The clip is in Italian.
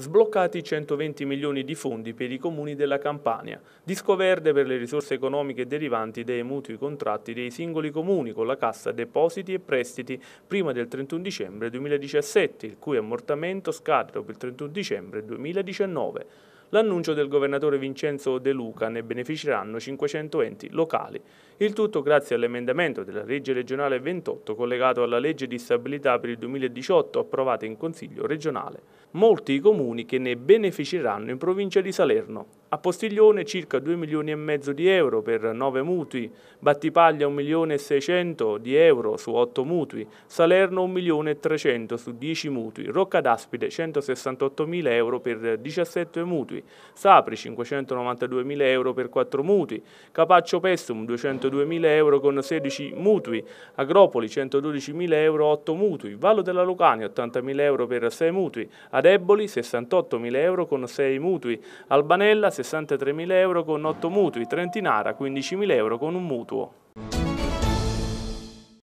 sbloccati 120 milioni di fondi per i comuni della Campania, disco verde per le risorse economiche derivanti dai mutui contratti dei singoli comuni con la Cassa Depositi e Prestiti prima del 31 dicembre 2017, il cui ammortamento scade dopo il 31 dicembre 2019 l'annuncio del governatore Vincenzo De Luca ne beneficeranno 500 enti locali. Il tutto grazie all'emendamento della legge regionale 28 collegato alla legge di stabilità per il 2018 approvata in Consiglio regionale. Molti i comuni che ne beneficeranno in provincia di Salerno. A Postiglione circa 2 milioni e mezzo di euro per 9 mutui, Battipaglia 1 milione e 600 di euro su 8 mutui, Salerno 1 milione e 300 su 10 mutui, Rocca d'Aspide 168 mila euro per 17 mutui, Sapri 592 mila euro per 4 mutui, Capaccio Pestum 202 mila euro con 16 mutui, Agropoli 112 mila euro 8 mutui, Vallo della Lucania 80 mila euro per 6 mutui, Adeboli 68 mila euro con 6 mutui, Albanella 60 63.000 euro con 8 mutui, Trentinara 15.000 euro con un mutuo.